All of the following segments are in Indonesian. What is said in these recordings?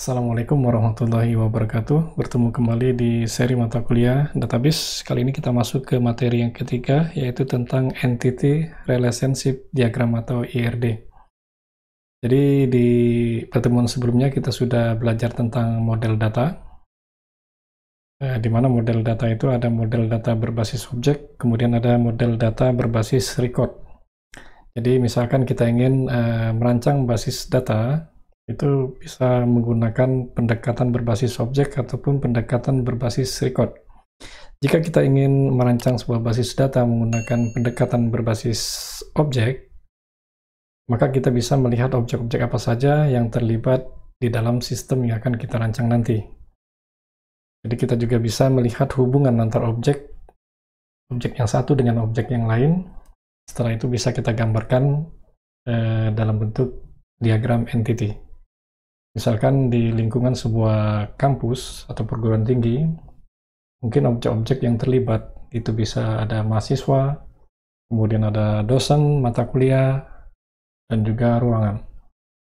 Assalamualaikum warahmatullahi wabarakatuh. Bertemu kembali di seri mata kuliah database. Kali ini kita masuk ke materi yang ketiga, yaitu tentang Entity Relationship Diagram atau IRD. Jadi di pertemuan sebelumnya kita sudah belajar tentang model data, eh, di mana model data itu ada model data berbasis objek, kemudian ada model data berbasis record. Jadi misalkan kita ingin eh, merancang basis data, itu bisa menggunakan pendekatan berbasis objek ataupun pendekatan berbasis record. Jika kita ingin merancang sebuah basis data menggunakan pendekatan berbasis objek, maka kita bisa melihat objek-objek apa saja yang terlibat di dalam sistem yang akan kita rancang nanti. Jadi kita juga bisa melihat hubungan antar objek, objek yang satu dengan objek yang lain. Setelah itu bisa kita gambarkan eh, dalam bentuk diagram entity. Misalkan di lingkungan sebuah kampus atau perguruan tinggi, mungkin objek-objek yang terlibat itu bisa ada mahasiswa, kemudian ada dosen mata kuliah, dan juga ruangan.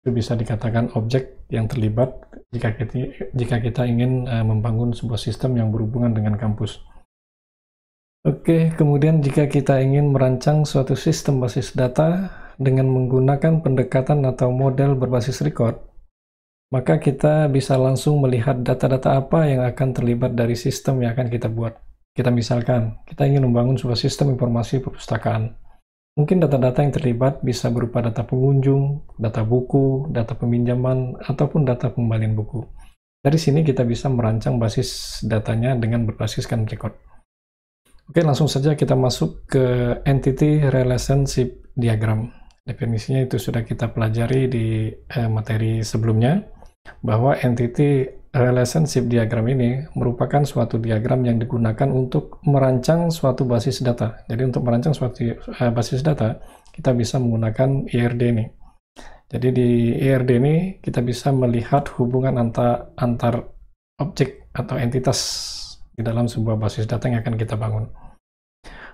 Itu bisa dikatakan objek yang terlibat jika kita, jika kita ingin uh, membangun sebuah sistem yang berhubungan dengan kampus. Oke, kemudian jika kita ingin merancang suatu sistem basis data dengan menggunakan pendekatan atau model berbasis record, maka kita bisa langsung melihat data-data apa yang akan terlibat dari sistem yang akan kita buat. Kita misalkan, kita ingin membangun sebuah sistem informasi perpustakaan. Mungkin data-data yang terlibat bisa berupa data pengunjung, data buku, data peminjaman, ataupun data pembalian buku. Dari sini kita bisa merancang basis datanya dengan berbasiskan record. Oke, langsung saja kita masuk ke Entity Relationship Diagram. Definisinya itu sudah kita pelajari di eh, materi sebelumnya, bahwa entity relationship diagram ini merupakan suatu diagram yang digunakan untuk merancang suatu basis data. Jadi untuk merancang suatu uh, basis data, kita bisa menggunakan IRD e ini. Jadi di IRD e ini kita bisa melihat hubungan antar antar objek atau entitas di dalam sebuah basis data yang akan kita bangun.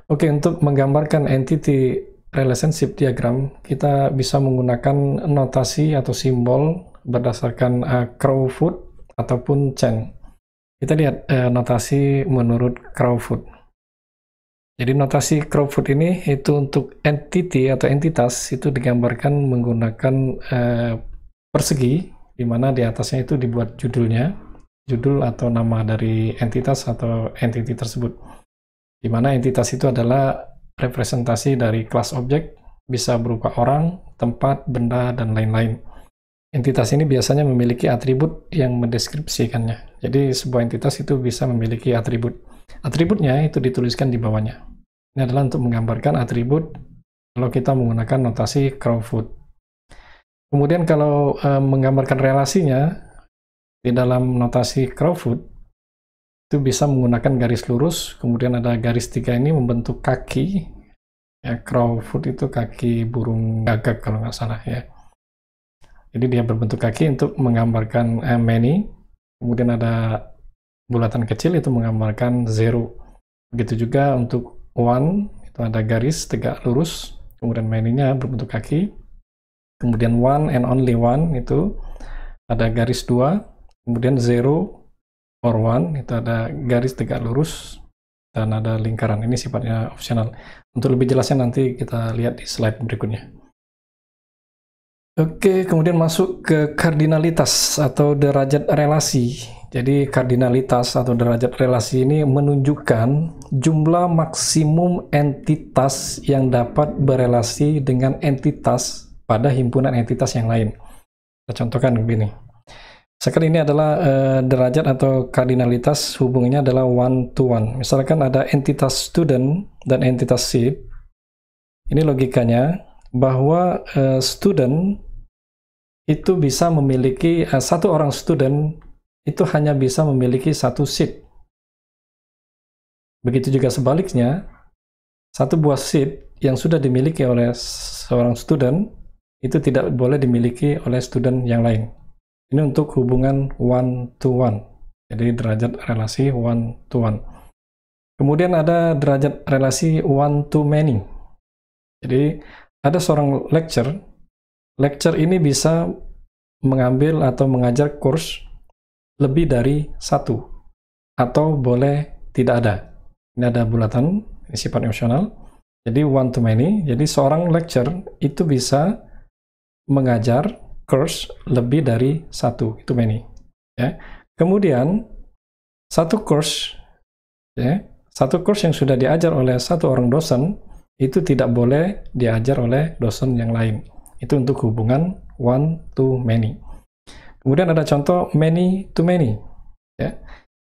Oke, untuk menggambarkan entity relationship diagram, kita bisa menggunakan notasi atau simbol berdasarkan uh, eh, Crowfoot ataupun Cheng. Kita lihat eh, notasi menurut Crowfoot Jadi notasi Crowfoot ini itu untuk entity atau entitas itu digambarkan menggunakan eh, persegi di mana di atasnya itu dibuat judulnya, judul atau nama dari entitas atau entity tersebut. Di mana entitas itu adalah representasi dari kelas objek bisa berupa orang, tempat, benda dan lain-lain. Entitas ini biasanya memiliki atribut yang mendeskripsikannya. Jadi sebuah entitas itu bisa memiliki atribut. Atributnya itu dituliskan di bawahnya. Ini adalah untuk menggambarkan atribut kalau kita menggunakan notasi Crowfoot. Kemudian kalau e, menggambarkan relasinya di dalam notasi Crowfoot itu bisa menggunakan garis lurus, kemudian ada garis tiga ini membentuk kaki. Ya, Crowfoot itu kaki burung gagak kalau nggak salah ya. Jadi dia berbentuk kaki untuk menggambarkan eh, many, kemudian ada bulatan kecil itu menggambarkan zero. Begitu juga untuk one, itu ada garis tegak lurus, kemudian many-nya berbentuk kaki. Kemudian one and only one itu ada garis dua, kemudian zero or one itu ada garis tegak lurus, dan ada lingkaran. Ini sifatnya opsional. Untuk lebih jelasnya nanti kita lihat di slide berikutnya. Oke, kemudian masuk ke kardinalitas atau derajat relasi. Jadi kardinalitas atau derajat relasi ini menunjukkan jumlah maksimum entitas yang dapat berelasi dengan entitas pada himpunan entitas yang lain. Kita contohkan begini. Sekarang ini adalah uh, derajat atau kardinalitas hubungannya adalah one to one. Misalkan ada entitas student dan entitas seed. Ini logikanya bahwa uh, student itu bisa memiliki uh, satu orang student itu hanya bisa memiliki satu seat. Begitu juga sebaliknya, satu buah seat yang sudah dimiliki oleh seorang student itu tidak boleh dimiliki oleh student yang lain. Ini untuk hubungan one to one. Jadi derajat relasi one to one. Kemudian ada derajat relasi one to many. Jadi ada seorang lecture lecture ini bisa mengambil atau mengajar kurs lebih dari satu atau boleh tidak ada. Ini ada bulatan, ini sifat emosional. Jadi one to many. Jadi seorang lecture itu bisa mengajar kurs lebih dari satu itu many. Ya. Kemudian satu kurs, ya, satu kurs yang sudah diajar oleh satu orang dosen itu tidak boleh diajar oleh dosen yang lain. Itu untuk hubungan one to many. Kemudian ada contoh many to many. Ya.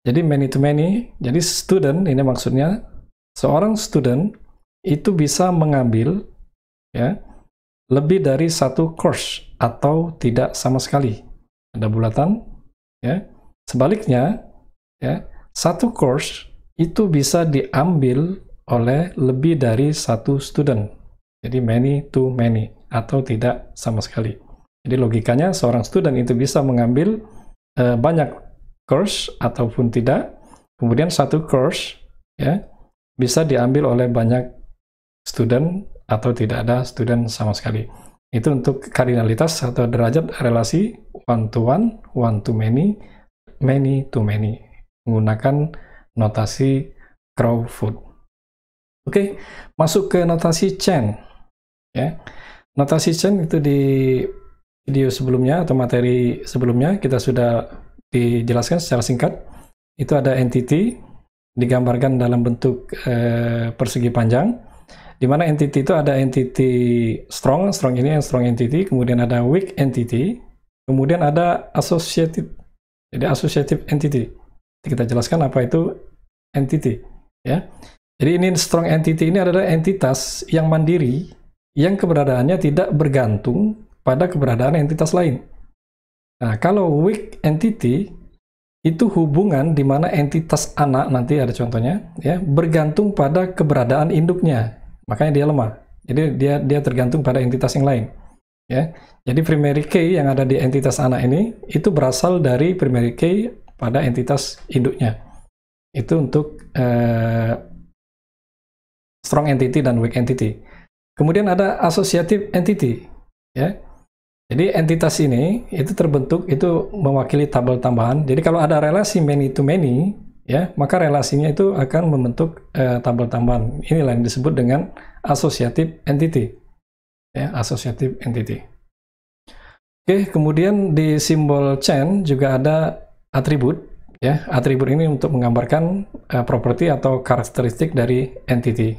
Jadi many to many, jadi student ini maksudnya seorang student itu bisa mengambil ya lebih dari satu course atau tidak sama sekali. Ada bulatan ya. Sebaliknya ya, satu course itu bisa diambil oleh lebih dari satu student. Jadi many to many atau tidak sama sekali. Jadi logikanya seorang student itu bisa mengambil uh, banyak course ataupun tidak. Kemudian satu course ya bisa diambil oleh banyak student atau tidak ada student sama sekali. Itu untuk kardinalitas atau derajat relasi one to one, one to many, many to many menggunakan notasi Crawford. Oke, okay, masuk ke notasi Chen. Ya. Notasi chain itu di video sebelumnya atau materi sebelumnya kita sudah dijelaskan secara singkat. Itu ada entity digambarkan dalam bentuk eh, persegi panjang. Di mana entity itu ada entity strong, strong ini yang strong entity, kemudian ada weak entity, kemudian ada associated. Jadi associative entity. Jadi kita jelaskan apa itu entity, ya. Jadi ini strong entity ini adalah entitas yang mandiri yang keberadaannya tidak bergantung pada keberadaan entitas lain. Nah, kalau weak entity itu hubungan di mana entitas anak nanti ada contohnya ya bergantung pada keberadaan induknya. Makanya dia lemah. Jadi dia dia tergantung pada entitas yang lain. Ya. Jadi primary key yang ada di entitas anak ini itu berasal dari primary key pada entitas induknya. Itu untuk eh, strong entity dan weak entity. Kemudian ada associative entity, ya. Jadi entitas ini itu terbentuk itu mewakili tabel tambahan. Jadi kalau ada relasi many to many, ya, maka relasinya itu akan membentuk eh, tabel tambahan. Inilah yang disebut dengan associative entity. Ya, associative entity. Oke, kemudian di simbol chain juga ada atribut ya. Atribut ini untuk menggambarkan eh, properti atau karakteristik dari entity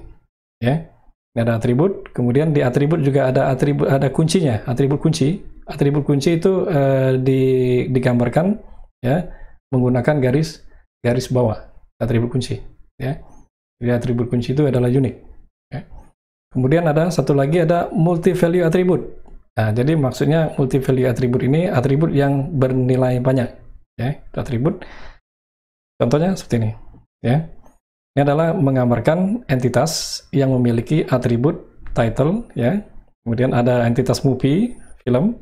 ya. Ini ada atribut, kemudian di atribut juga ada atribut ada kuncinya, atribut kunci. Atribut kunci itu eh, di, digambarkan ya menggunakan garis garis bawah atribut kunci ya. Jadi atribut kunci itu adalah unik. Ya. Kemudian ada satu lagi ada multi value atribut. Nah, jadi maksudnya multi value atribut ini atribut yang bernilai banyak ya, atribut Contohnya seperti ini, ya. Ini adalah menggambarkan entitas yang memiliki atribut title ya. Kemudian ada entitas movie, film.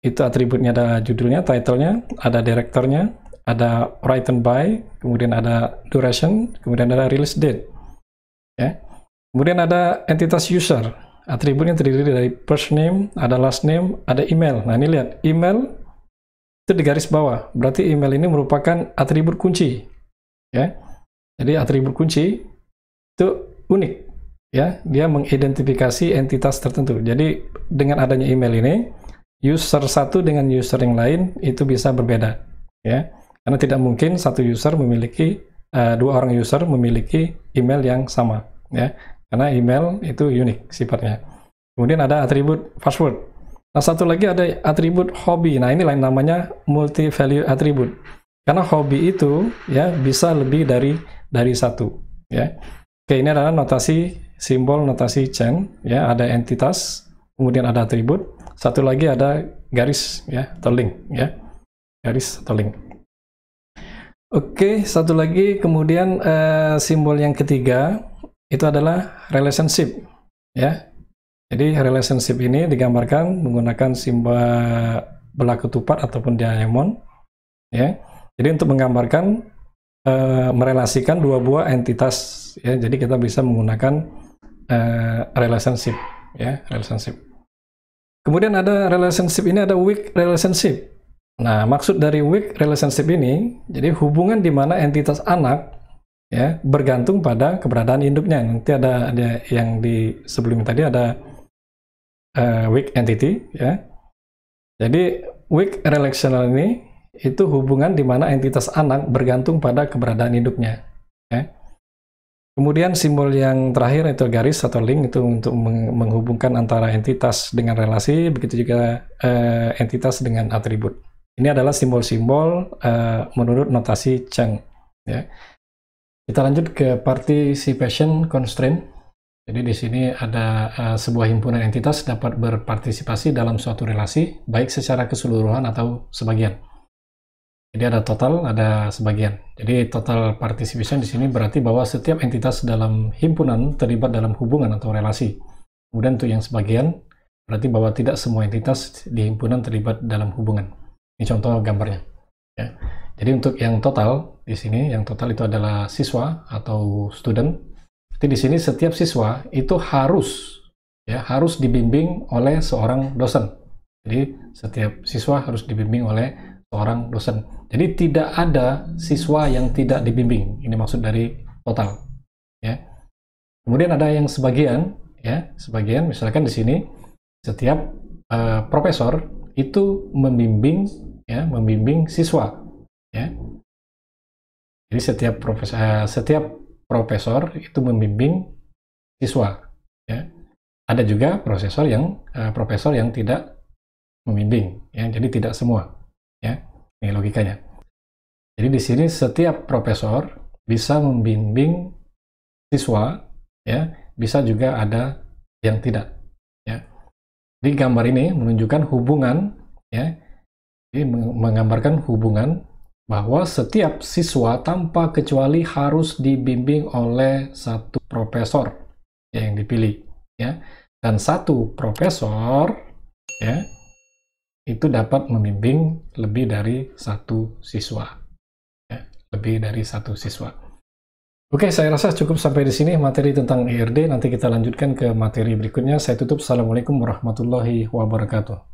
Itu atributnya ada judulnya, titlenya, ada direktornya, ada written by, kemudian ada duration, kemudian ada release date. Ya. Kemudian ada entitas user. Atributnya terdiri dari first name, ada last name, ada email. Nah, ini lihat, email itu di garis bawah. Berarti email ini merupakan atribut kunci. Ya jadi atribut kunci itu unik ya, dia mengidentifikasi entitas tertentu. Jadi dengan adanya email ini, user satu dengan user yang lain itu bisa berbeda ya. Karena tidak mungkin satu user memiliki uh, dua orang user memiliki email yang sama ya. Karena email itu unik sifatnya. Kemudian ada atribut password. Nah, satu lagi ada atribut hobi. Nah, ini lain namanya multi value atribut. Karena hobi itu ya bisa lebih dari dari satu ya oke ini adalah notasi simbol notasi chain ya ada entitas kemudian ada atribut satu lagi ada garis ya atau link ya garis atau link Oke, satu lagi kemudian eh, simbol yang ketiga itu adalah relationship, ya. Jadi relationship ini digambarkan menggunakan simbol belah ketupat ataupun diamond, ya. Jadi untuk menggambarkan uh, merelasikan dua buah entitas ya. Jadi kita bisa menggunakan uh, relationship ya, relationship. Kemudian ada relationship ini ada weak relationship. Nah, maksud dari weak relationship ini jadi hubungan di mana entitas anak ya bergantung pada keberadaan induknya. Nanti ada ada yang di sebelumnya tadi ada uh, weak entity ya. Jadi weak relational ini itu hubungan di mana entitas anak bergantung pada keberadaan induknya. Ya. Kemudian simbol yang terakhir itu garis atau link itu untuk menghubungkan antara entitas dengan relasi, begitu juga eh, entitas dengan atribut. Ini adalah simbol-simbol eh, menurut notasi Cheng. Ya. Kita lanjut ke participation constraint. Jadi di sini ada uh, sebuah himpunan entitas dapat berpartisipasi dalam suatu relasi, baik secara keseluruhan atau sebagian. Jadi ada total, ada sebagian. Jadi total participation di sini berarti bahwa setiap entitas dalam himpunan terlibat dalam hubungan atau relasi. Kemudian untuk yang sebagian, berarti bahwa tidak semua entitas di himpunan terlibat dalam hubungan. Ini contoh gambarnya. Ya. Jadi untuk yang total di sini, yang total itu adalah siswa atau student. Jadi di sini setiap siswa itu harus ya harus dibimbing oleh seorang dosen. Jadi setiap siswa harus dibimbing oleh seorang dosen. Jadi tidak ada siswa yang tidak dibimbing. Ini maksud dari total. Ya. Kemudian ada yang sebagian, ya, sebagian misalkan di sini setiap uh, profesor itu membimbing, ya, membimbing siswa. Ya. Jadi setiap profesor, uh, eh, setiap profesor itu membimbing siswa. Ya. Ada juga profesor yang uh, profesor yang tidak membimbing, ya. Jadi tidak semua. Ya, ini logikanya. Jadi di sini setiap profesor bisa membimbing siswa, ya, bisa juga ada yang tidak. Ya. Di gambar ini menunjukkan hubungan, ya, ini menggambarkan hubungan bahwa setiap siswa tanpa kecuali harus dibimbing oleh satu profesor yang dipilih, ya, dan satu profesor, ya, itu dapat membimbing lebih dari satu siswa. Ya, lebih dari satu siswa. Oke, saya rasa cukup sampai di sini materi tentang IRD. E Nanti kita lanjutkan ke materi berikutnya. Saya tutup. Assalamualaikum warahmatullahi wabarakatuh.